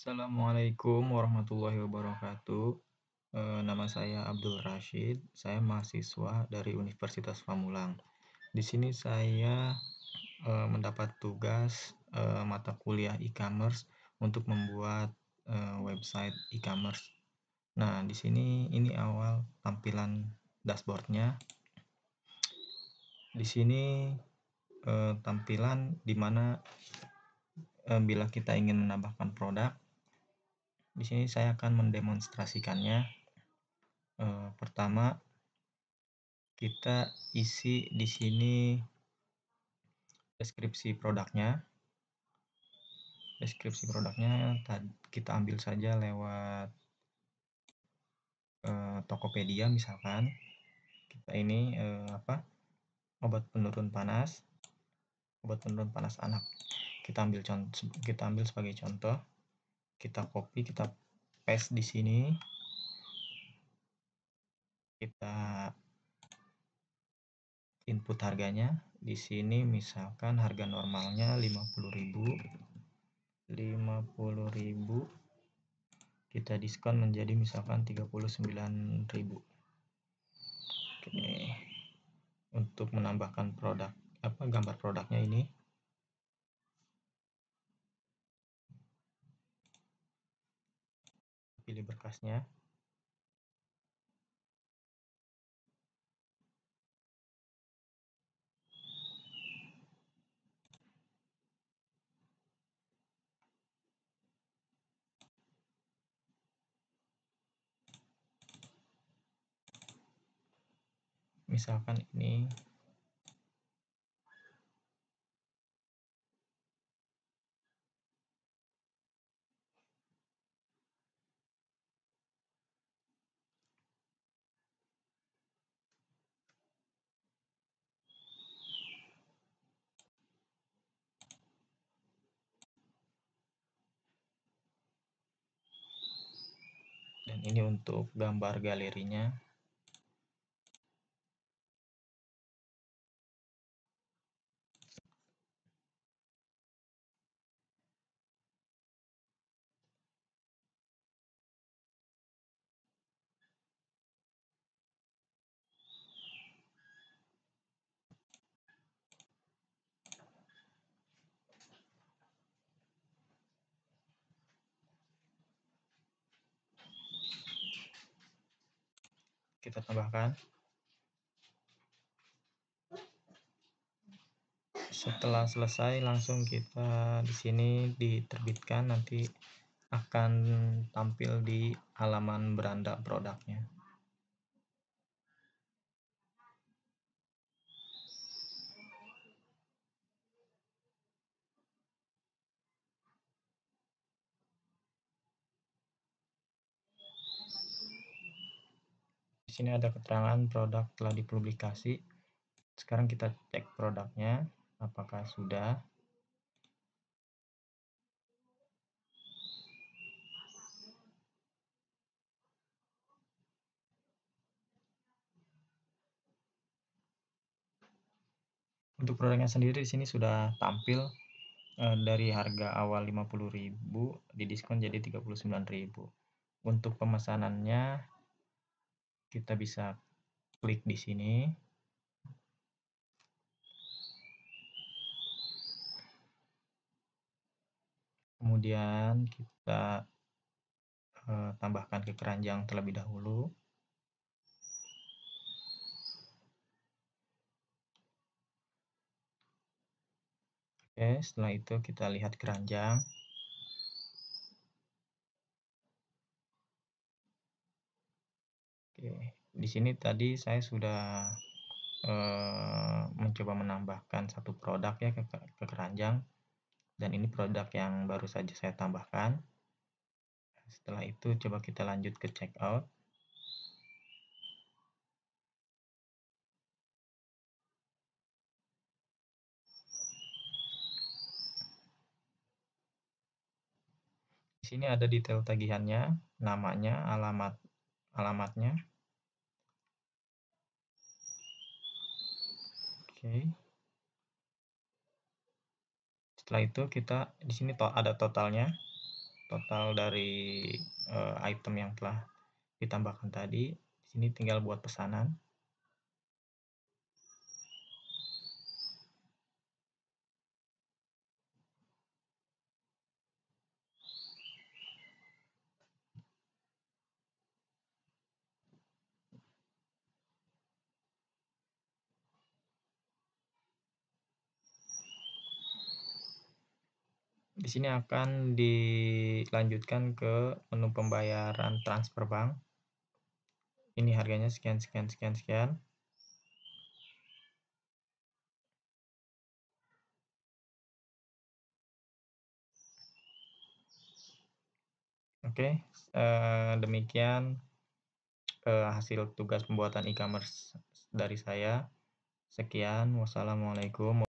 Assalamualaikum warahmatullahi wabarakatuh. E, nama saya Abdul Rashid. Saya mahasiswa dari Universitas Pamulang. Di sini saya e, mendapat tugas e, mata kuliah e-commerce untuk membuat e, website e-commerce. Nah, di sini ini awal tampilan dashboardnya. Di sini e, tampilan dimana mana bila kita ingin menambahkan produk di sini saya akan mendemonstrasikannya. E, pertama, kita isi di sini deskripsi produknya. Deskripsi produknya kita ambil saja lewat e, Tokopedia misalkan. Kita ini e, apa? Obat penurun panas. Obat penurun panas anak. Kita ambil contoh kita ambil sebagai contoh kita copy kita paste di sini kita input harganya di sini misalkan harga normalnya 50000 50000 kita diskon menjadi misalkan 39000 Oke untuk menambahkan produk apa gambar produknya ini pilih berkasnya. Misalkan ini ini untuk gambar galerinya Kita tambahkan. Setelah selesai langsung kita di sini diterbitkan nanti akan tampil di halaman beranda produknya. sini ada keterangan produk telah dipublikasi. Sekarang kita cek produknya, apakah sudah. Untuk produknya sendiri di sini sudah tampil eh, dari harga awal 50.000 didiskon jadi 39.000. Untuk pemesanannya kita bisa klik di sini. Kemudian kita eh, tambahkan ke keranjang terlebih dahulu. Oke, setelah itu kita lihat keranjang. di sini tadi saya sudah eh, mencoba menambahkan satu produk ya ke, ke keranjang dan ini produk yang baru saja saya tambahkan setelah itu coba kita lanjut ke checkout di sini ada detail tagihannya, namanya, alamat alamatnya, Oke. Setelah itu kita di sini to ada totalnya. Total dari uh, item yang telah ditambahkan tadi. Di sini tinggal buat pesanan. Di sini akan dilanjutkan ke menu pembayaran transfer bank. Ini harganya sekian, sekian, sekian, sekian. Oke, eh, demikian eh, hasil tugas pembuatan e-commerce dari saya. Sekian, wassalamualaikum.